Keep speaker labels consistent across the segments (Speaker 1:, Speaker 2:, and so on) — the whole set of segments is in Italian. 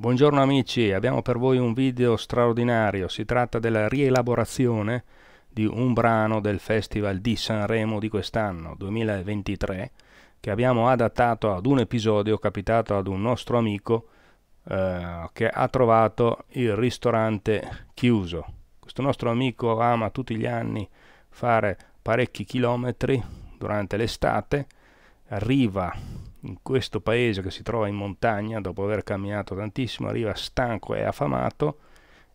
Speaker 1: Buongiorno amici, abbiamo per voi un video straordinario, si tratta della rielaborazione di un brano del Festival di Sanremo di quest'anno, 2023, che abbiamo adattato ad un episodio capitato ad un nostro amico eh, che ha trovato il ristorante chiuso. Questo nostro amico ama tutti gli anni fare parecchi chilometri durante l'estate, arriva in questo paese che si trova in montagna, dopo aver camminato tantissimo, arriva stanco e affamato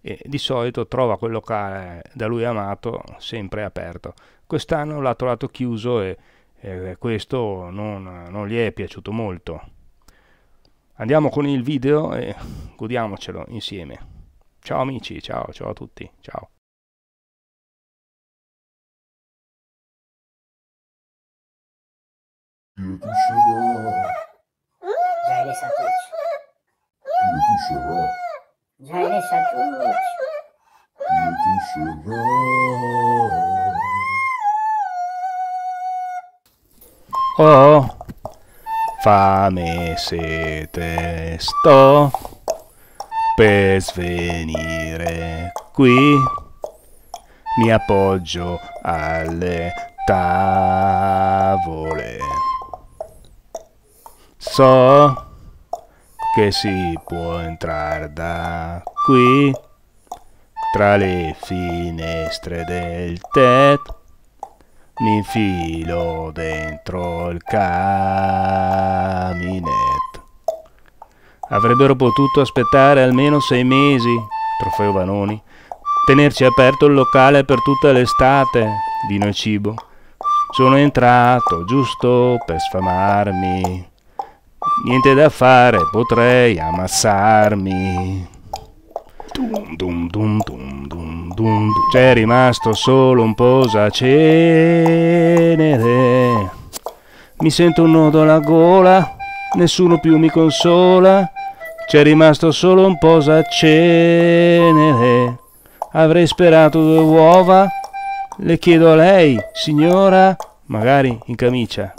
Speaker 1: e di solito trova quel locale eh, da lui amato sempre aperto. Quest'anno l'ha trovato chiuso e, e questo non, non gli è piaciuto molto. Andiamo con il video e godiamocelo insieme. Ciao amici, ciao, ciao a tutti, ciao. dietro sarà. Jaile Satucci. Dietro sarà. Jaile Io ti sarà. Oh, fame sete sto per svenire qui. Mi appoggio alle tavole. so che si può entrare da qui tra le finestre del tetto mi infilo dentro il caminetto avrebbero potuto aspettare almeno sei mesi trofeo Vanoni tenerci aperto il locale per tutta l'estate vino e cibo sono entrato giusto per sfamarmi Niente da fare, potrei ammassarmi. Dum dum dum dum dum dum. C'è rimasto solo un posacenere. Mi sento un nodo alla gola, nessuno più mi consola. C'è rimasto solo un posacenere. Avrei sperato due uova. Le chiedo a lei, signora, magari in camicia.